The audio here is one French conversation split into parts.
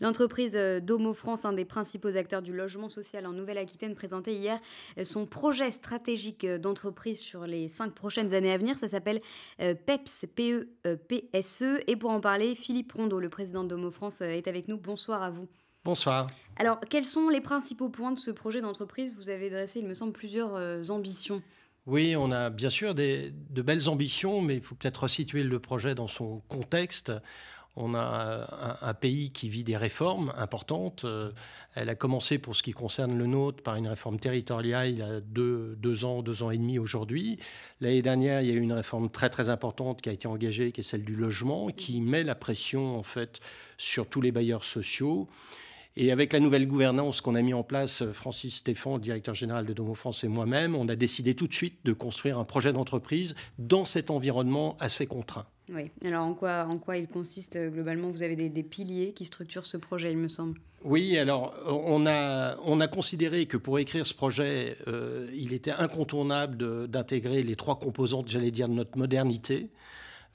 L'entreprise euh, Domo France, un des principaux acteurs du logement social en Nouvelle-Aquitaine, présentait hier euh, son projet stratégique euh, d'entreprise sur les cinq prochaines années à venir. Ça s'appelle PEPS, p e e. Et pour en parler, Philippe Rondeau, le président de Domo France, est avec nous. Bonsoir à vous. Bonsoir. Alors, quels sont les principaux points de ce projet d'entreprise Vous avez dressé, il me semble, plusieurs ambitions. Oui, on a bien sûr de belles ambitions, mais il faut peut-être situer le projet dans son contexte. On a euh, un, pays qui vit des réformes importantes. Euh, elle a commencé, pour ce qui concerne le nôtre, par une réforme territoriale il y a deux, ans, deux ans et demi aujourd'hui. L'année dernière, il y a eu une réforme très très importante qui a été engagée, qui est celle du logement, qui met la pression en fait sur tous les bailleurs sociaux. Et avec la nouvelle gouvernance qu'on a mis en place, euh, Francis Stéphane, directeur général de Domo France et moi-même, on a décidé tout de suite de construire un projet d'entreprise dans cet environnement assez contraint. Oui, alors en quoi, il consiste euh, globalement Vous avez des, piliers qui structurent ce projet, il me semble. Oui, alors on a, considéré que pour écrire ce projet, euh, il était incontournable d'intégrer les trois composantes, j'allais dire, de notre modernité.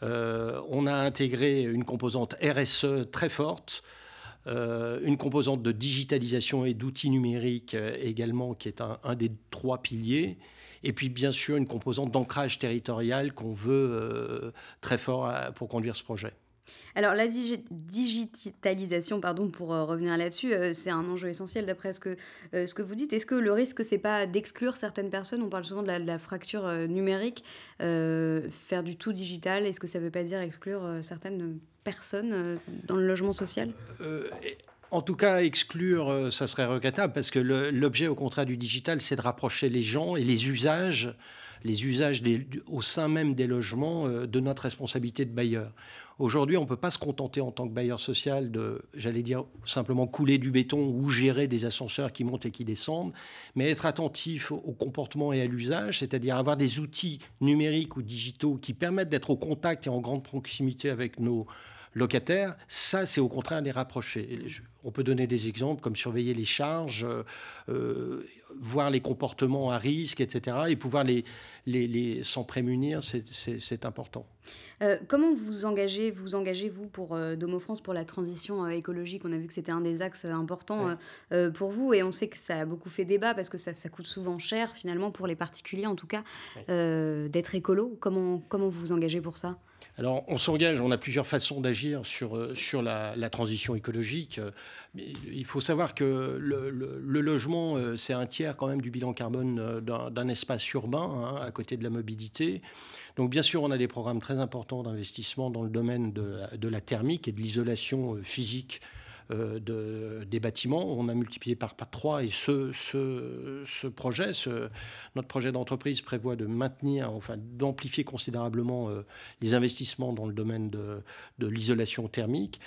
Euh, on a intégré une composante RSE très forte, euh, une composante de digitalisation et d'outils numériques euh, également, qui est un, des trois piliers. Et puis, bien sûr, une composante d'ancrage territorial qu'on veut euh, très fort pour conduire ce projet. Alors la digitalisation, pardon, pour revenir là-dessus, c'est un enjeu essentiel d'après ce que, ce que vous dites. Est-ce que le risque, c'est pas d'exclure certaines personnes On parle souvent de la, de la fracture numérique. faire du tout digital, est-ce que ça ne veut pas dire exclure certaines personnes euh, dans le logement social euh, En tout cas, exclure, euh, ça serait regrettable parce que l'objet, au contraire du digital, c'est de rapprocher les gens et les usages les usages des, au sein même des logements euh, de notre responsabilité de bailleur. Aujourd'hui, on ne peut pas se contenter en tant que bailleur social de, j'allais dire, simplement couler du béton ou gérer des ascenseurs qui montent et qui descendent, mais être attentif au comportement et à l'usage, c'est-à-dire avoir des outils numériques ou digitaux qui permettent d'être au contact et en grande proximité avec nos locataires, ça, c'est au contraire les rapprocher. On peut donner des exemples comme surveiller les charges. Euh, voir les comportements à risque, etc., et pouvoir les, les, les s'en prémunir, c'est important. Euh, comment vous engagez, vous engagez vous pour euh, Domo France pour la transition euh, écologique On a vu que c'était un des axes importants pour vous, et on sait que ça a beaucoup fait débat parce que ça, ça coûte souvent cher finalement pour les particuliers, en tout cas, d'être écolo. Comment comment vous vous engagez pour ça alors, on s'engage, on a plusieurs façons d'agir sur, euh, la, transition écologique. Euh, il faut savoir que le, logement, euh, c'est un tiers quand même du bilan carbone d'un espace urbain, hein, à côté de la mobilité. Donc, bien sûr, on a des programmes très importants d'investissement dans le domaine de la, thermique et de l'isolation physique euh, des bâtiments. On a multiplié par, trois. 3 et ce, projet, notre projet d'entreprise prévoit de maintenir, enfin d'amplifier considérablement euh, les investissements dans le domaine de l'isolation thermique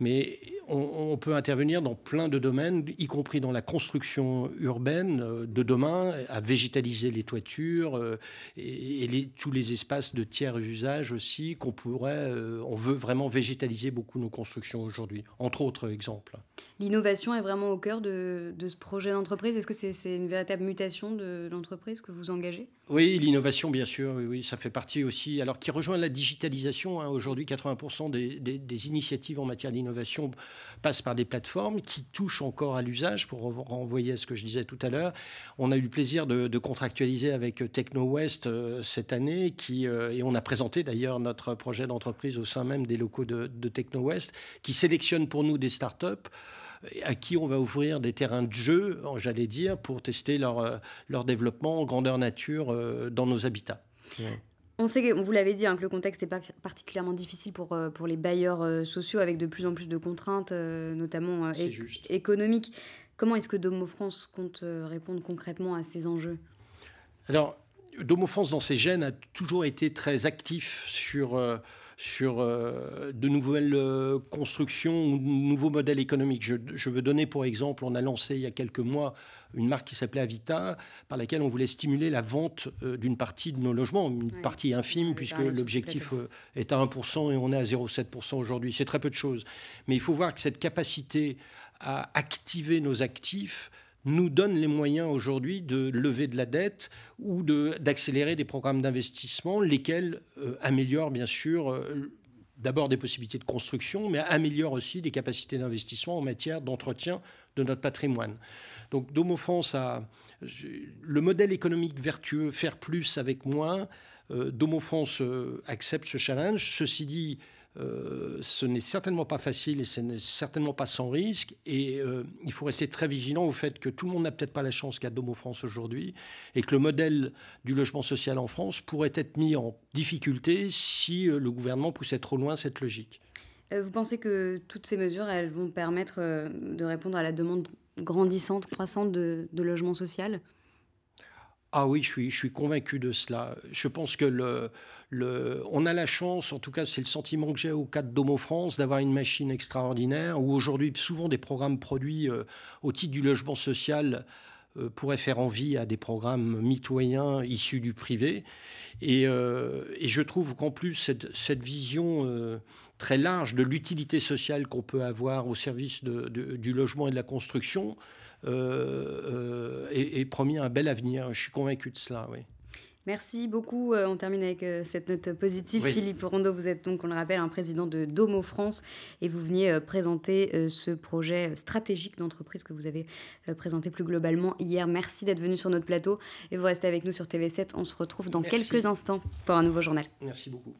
mais on, peut intervenir dans plein de domaines, y compris dans la construction urbaine euh, de demain, à végétaliser les toitures euh, et, tous les espaces de tiers usage aussi qu'on pourrait, euh, on veut vraiment végétaliser beaucoup nos constructions aujourd'hui, entre autres exemples. L'innovation est vraiment au cœur de, ce projet d'entreprise. Est-ce que c'est une véritable mutation de l'entreprise que vous engagez Oui, l'innovation, bien sûr. Oui, ça fait partie aussi. Alors, qui rejoint la digitalisation. Hein. Aujourd'hui, 80% des, initiatives en matière d'innovation passent par des plateformes qui touchent encore à l'usage, pour renvoyer à ce que je disais tout à l'heure. On a eu le plaisir de, contractualiser avec Techno West euh, cette année, qui, euh, et on a présenté d'ailleurs notre projet d'entreprise au sein même des locaux de, de Techno West, qui sélectionne pour nous des startups à qui on va ouvrir des terrains de jeu, j'allais dire, pour tester leur, euh, leur développement en grandeur nature euh, dans nos habitats. On sait, vous l'avez dit, hein, que le contexte n'est pas particulièrement difficile pour, euh, pour les bailleurs sociaux, avec de plus en plus de contraintes, notamment économiques. Comment est-ce que Domo France compte répondre concrètement à ces enjeux Alors, Domo France, dans ses gènes, a toujours été très actif sur sur euh, de nouvelles euh, constructions ou de nouveaux modèles économiques. Je, veux donner pour exemple, on a lancé il y a quelques mois une marque qui s'appelait Avita, par laquelle on voulait stimuler la vente euh, d'une partie de nos logements, une partie infime, puisque l'objectif est à 1% et on est à 0,7% aujourd'hui. C'est très peu de choses. Mais il faut voir que cette capacité à activer nos actifs, nous donne les moyens aujourd'hui de lever de la dette ou d'accélérer des programmes d'investissement, lesquels euh, améliorent bien sûr euh, d'abord des possibilités de construction, mais améliorent aussi des capacités d'investissement en matière d'entretien de notre patrimoine. Donc Domo France a le modèle économique vertueux, faire plus avec moins. Euh, Domo France accepte ce challenge. Ceci dit, euh, ce n'est certainement pas facile et ce n'est certainement pas sans risque. Et euh, il faut rester très vigilant au fait que tout le monde n'a peut-être pas la chance qu'a Domo France aujourd'hui et que le modèle du logement social en France pourrait être mis en difficulté si euh, le gouvernement poussait trop loin cette logique. Vous pensez que toutes ces mesures, elles vont permettre de répondre à la demande grandissante, croissante de logement social ah oui, je suis, je suis convaincu de cela. Je pense que le, on a la chance, en tout cas c'est le sentiment que j'ai au cadre d'Homo France, d'avoir une machine extraordinaire où aujourd'hui souvent des programmes produits euh, au titre du logement social euh, pourraient faire envie à des programmes mitoyens issus du privé. Et, euh, je trouve qu'en plus cette, vision très large de l'utilité sociale qu'on peut avoir au service du logement et de la construction, euh, euh, et, promis un bel avenir. Je suis convaincu de cela, oui. Merci beaucoup. Euh, on termine avec cette note positive. Philippe Rondeau, vous êtes donc, on le rappelle, un président de Domo France et vous veniez présenter ce projet stratégique d'entreprise que vous avez présenté plus globalement hier. Merci d'être venu sur notre plateau et vous restez avec nous sur TV7. On se retrouve dans quelques instants pour un nouveau journal. Merci beaucoup.